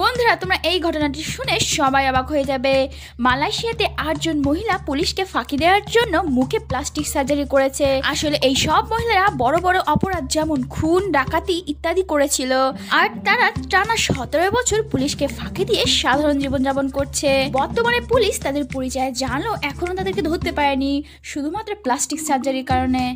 বন্ধুরা তোমরা এই ঘটনাটি শুনে সবাই অবাক হয়ে যাবে মালয়েশিয়াতে আটজন মহিলা পুলিশকে ফাঁকি দেওয়ার জন্য মুখে প্লাস্টিক সার্জারি করেছে আসলে এই সব মহিলারা বড় বড় অপরাধ যেমন খুন ডাকাতি ইত্যাদি করেছিল আর তারা টানা সতেরো বছর পুলিশকে ফাঁকি দিয়ে সাধারণ জীবনযাপন করছে বর্তমানে পুলিশ তাদের পরিচয় জানলেও এখনো তাদেরকে ধরতে পারেনি শুধুমাত্র প্লাস্টিক সার্জারির কারণে